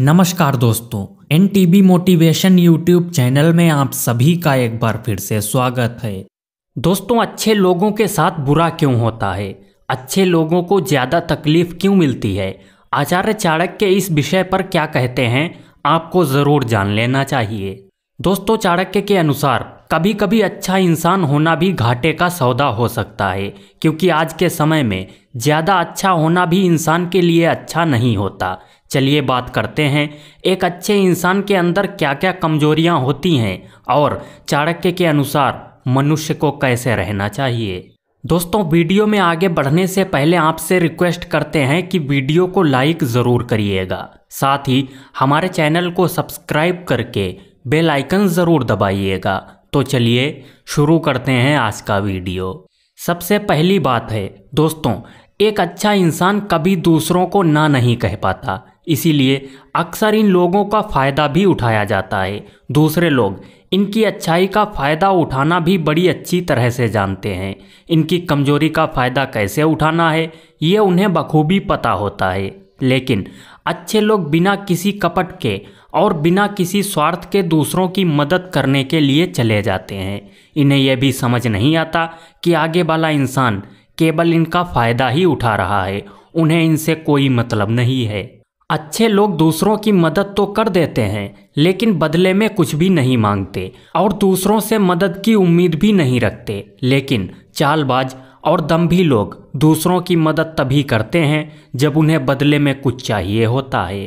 नमस्कार दोस्तों N T motivation YouTube channel में आप सभी का एक बार फिर से स्वागत है दोस्तों अच्छे लोगों के साथ बुरा क्यों होता है अच्छे लोगों को ज़्यादा तकलीफ क्यों मिलती है आचार्य चाणक्य इस विषय पर क्या कहते हैं आपको ज़रूर जान लेना चाहिए दोस्तों चाणक्य के अनुसार कभी कभी अच्छा इंसान होना भी घाटे का सौदा हो सकता है क्योंकि आज के समय में ज़्यादा अच्छा होना भी इंसान के लिए अच्छा नहीं होता चलिए बात करते हैं एक अच्छे इंसान के अंदर क्या क्या कमजोरियां होती हैं और चाणक्य के अनुसार मनुष्य को कैसे रहना चाहिए दोस्तों वीडियो में आगे बढ़ने से पहले आपसे रिक्वेस्ट करते हैं कि वीडियो को लाइक ज़रूर करिएगा साथ ही हमारे चैनल को सब्सक्राइब करके बेल आइकन ज़रूर दबाइएगा तो चलिए शुरू करते हैं आज का वीडियो सबसे पहली बात है दोस्तों एक अच्छा इंसान कभी दूसरों को ना नहीं कह पाता इसीलिए अक्सर इन लोगों का फ़ायदा भी उठाया जाता है दूसरे लोग इनकी अच्छाई का फ़ायदा उठाना भी बड़ी अच्छी तरह से जानते हैं इनकी कमजोरी का फ़ायदा कैसे उठाना है ये उन्हें बखूबी पता होता है लेकिन अच्छे लोग बिना किसी कपट के और बिना किसी स्वार्थ के दूसरों की मदद करने के लिए चले जाते हैं इन्हें यह भी समझ नहीं आता कि आगे वाला इंसान केवल इनका फायदा ही उठा रहा है उन्हें इनसे कोई मतलब नहीं है अच्छे लोग दूसरों की मदद तो कर देते हैं लेकिन बदले में कुछ भी नहीं मांगते और दूसरों से मदद की उम्मीद भी नहीं रखते लेकिन चालबाज और दम्भी लोग दूसरों की मदद तभी करते हैं जब उन्हें बदले में कुछ चाहिए होता है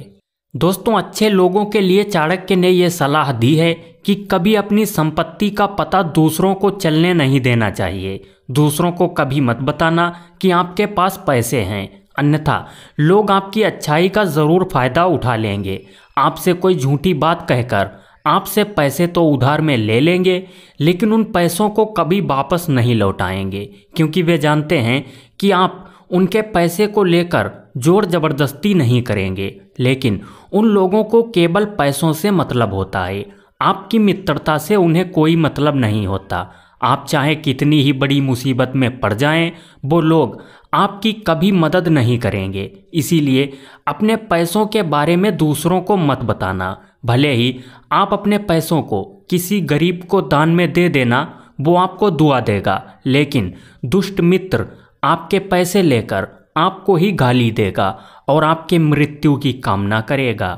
दोस्तों अच्छे लोगों के लिए चाणक्य ने यह सलाह दी है कि कभी अपनी संपत्ति का पता दूसरों को चलने नहीं देना चाहिए दूसरों को कभी मत बताना कि आपके पास पैसे हैं अन्यथा लोग आपकी अच्छाई का ज़रूर फायदा उठा लेंगे आपसे कोई झूठी बात कहकर आपसे पैसे तो उधार में ले लेंगे लेकिन उन पैसों को कभी वापस नहीं लौटाएंगे क्योंकि वे जानते हैं कि आप उनके पैसे को लेकर जोर ज़बरदस्ती नहीं करेंगे लेकिन उन लोगों को केवल पैसों से मतलब होता है आपकी मित्रता से उन्हें कोई मतलब नहीं होता आप चाहे कितनी ही बड़ी मुसीबत में पड़ जाएं वो लोग आपकी कभी मदद नहीं करेंगे इसीलिए अपने पैसों के बारे में दूसरों को मत बताना भले ही आप अपने पैसों को किसी गरीब को दान में दे देना वो आपको दुआ देगा लेकिन दुष्ट मित्र आपके पैसे लेकर आपको ही गाली देगा और आपके मृत्यु की कामना करेगा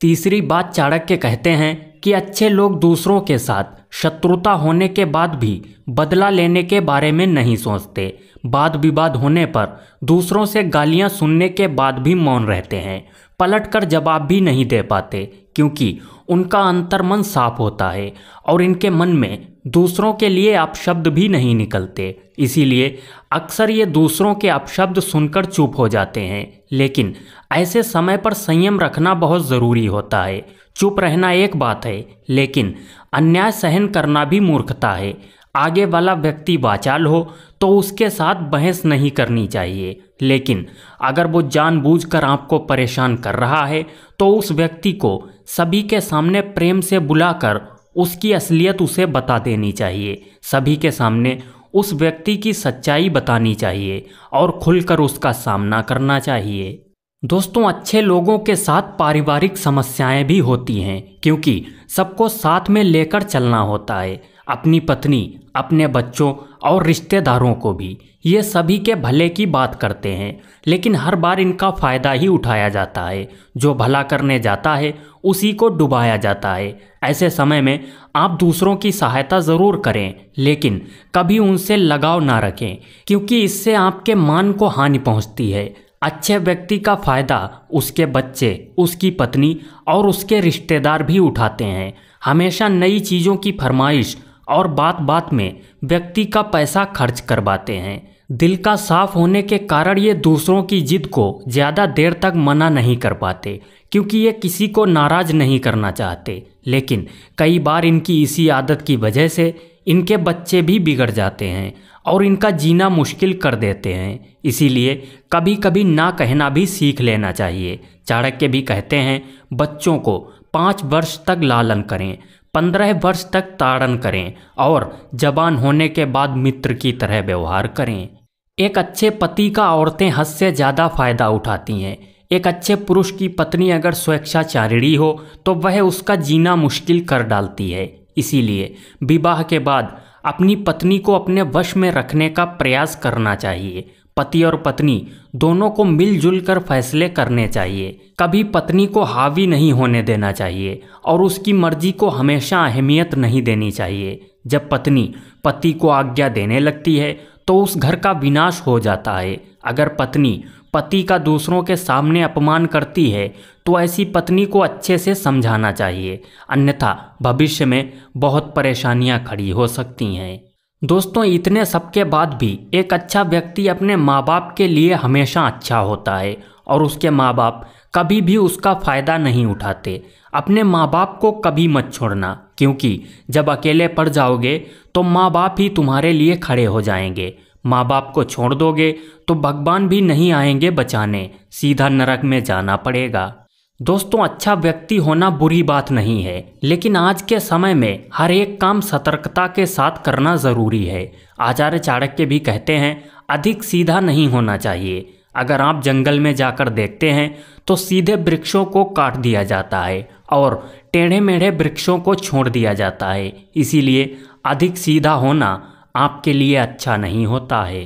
तीसरी बात चाणक्य कहते हैं कि अच्छे लोग दूसरों के साथ शत्रुता होने के बाद भी बदला लेने के बारे में नहीं सोचते वाद विवाद होने पर दूसरों से गालियां सुनने के बाद भी मौन रहते हैं पलट कर जवाब भी नहीं दे पाते क्योंकि उनका अंतर्मन साफ होता है और इनके मन में दूसरों के लिए अपशब्द भी नहीं निकलते इसीलिए अक्सर ये दूसरों के अपशब्द सुनकर चुप हो जाते हैं लेकिन ऐसे समय पर संयम रखना बहुत ज़रूरी होता है चुप रहना एक बात है लेकिन अन्याय सहन करना भी मूर्खता है आगे वाला व्यक्ति वाचाल हो तो उसके साथ बहस नहीं करनी चाहिए लेकिन अगर वो जानबूझकर आपको परेशान कर रहा है तो उस व्यक्ति को सभी के सामने प्रेम से बुलाकर उसकी असलियत उसे बता देनी चाहिए सभी के सामने उस व्यक्ति की सच्चाई बतानी चाहिए और खुलकर उसका सामना करना चाहिए दोस्तों अच्छे लोगों के साथ पारिवारिक समस्याएं भी होती हैं क्योंकि सबको साथ में लेकर चलना होता है अपनी पत्नी अपने बच्चों और रिश्तेदारों को भी ये सभी के भले की बात करते हैं लेकिन हर बार इनका फ़ायदा ही उठाया जाता है जो भला करने जाता है उसी को डुबाया जाता है ऐसे समय में आप दूसरों की सहायता ज़रूर करें लेकिन कभी उनसे लगाव ना रखें क्योंकि इससे आपके मान को हानि पहुँचती है अच्छे व्यक्ति का फ़ायदा उसके बच्चे उसकी पत्नी और उसके रिश्तेदार भी उठाते हैं हमेशा नई चीज़ों की फरमाइश और बात बात में व्यक्ति का पैसा खर्च करवाते हैं दिल का साफ होने के कारण ये दूसरों की जिद को ज़्यादा देर तक मना नहीं कर पाते क्योंकि ये किसी को नाराज नहीं करना चाहते लेकिन कई बार इनकी इसी आदत की वजह से इनके बच्चे भी बिगड़ जाते हैं और इनका जीना मुश्किल कर देते हैं इसीलिए कभी कभी ना कहना भी सीख लेना चाहिए चाणक्य भी कहते हैं बच्चों को पाँच वर्ष तक लालन करें पंद्रह वर्ष तक ताड़न करें और जवान होने के बाद मित्र की तरह व्यवहार करें एक अच्छे पति का औरतें हद से ज़्यादा फायदा उठाती हैं एक अच्छे पुरुष की पत्नी अगर स्वेच्छाचारिणी हो तो वह उसका जीना मुश्किल कर डालती है इसीलिए विवाह के बाद अपनी पत्नी को अपने वश में रखने का प्रयास करना चाहिए पति और पत्नी दोनों को मिलजुल कर फैसले करने चाहिए कभी पत्नी को हावी नहीं होने देना चाहिए और उसकी मर्जी को हमेशा अहमियत नहीं देनी चाहिए जब पत्नी पति को आज्ञा देने लगती है तो उस घर का विनाश हो जाता है अगर पत्नी पति का दूसरों के सामने अपमान करती है तो ऐसी पत्नी को अच्छे से समझाना चाहिए अन्यथा भविष्य में बहुत परेशानियां खड़ी हो सकती हैं दोस्तों इतने सब के बाद भी एक अच्छा व्यक्ति अपने माँ बाप के लिए हमेशा अच्छा होता है और उसके माँ बाप कभी भी उसका फ़ायदा नहीं उठाते अपने माँ बाप को कभी मत छोड़ना क्योंकि जब अकेले पड़ जाओगे तो माँ बाप ही तुम्हारे लिए खड़े हो जाएंगे माँ बाप को छोड़ दोगे तो भगवान भी नहीं आएंगे बचाने सीधा नरक में जाना पड़ेगा दोस्तों अच्छा व्यक्ति होना बुरी बात नहीं है लेकिन आज के समय में हर एक काम सतर्कता के साथ करना ज़रूरी है आचार्य चाणक्य भी कहते हैं अधिक सीधा नहीं होना चाहिए अगर आप जंगल में जाकर देखते हैं तो सीधे वृक्षों को काट दिया जाता है और टेढ़े मेढ़े वृक्षों को छोड़ दिया जाता है इसीलिए अधिक सीधा होना आपके लिए अच्छा नहीं होता है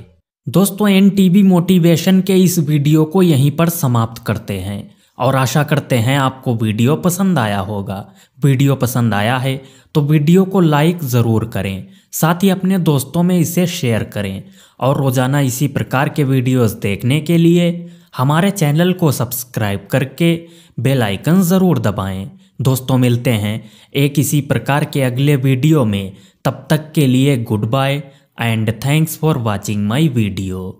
दोस्तों एन मोटिवेशन के इस वीडियो को यहीं पर समाप्त करते हैं और आशा करते हैं आपको वीडियो पसंद आया होगा वीडियो पसंद आया है तो वीडियो को लाइक ज़रूर करें साथ ही अपने दोस्तों में इसे शेयर करें और रोज़ाना इसी प्रकार के वीडियोस देखने के लिए हमारे चैनल को सब्सक्राइब करके बेल आइकन ज़रूर दबाएं। दोस्तों मिलते हैं एक इसी प्रकार के अगले वीडियो में तब तक के लिए goodbye and thanks for watching my video